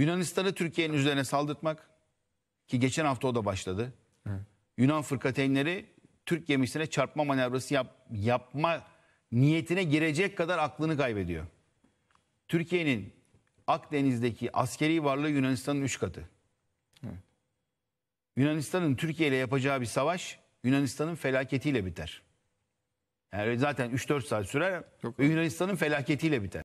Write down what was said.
Yunanistan'ı Türkiye'nin üzerine saldırtmak ki geçen hafta o da başladı. Hı. Yunan fırkateynleri Türk gemisine çarpma manevrası yap, yapma niyetine girecek kadar aklını kaybediyor. Türkiye'nin Akdeniz'deki askeri varlığı Yunanistan'ın 3 katı. Yunanistan'ın Türkiye ile yapacağı bir savaş Yunanistan'ın felaketiyle biter. Yani zaten 3-4 saat sürer ve Yunanistan'ın felaketiyle biter.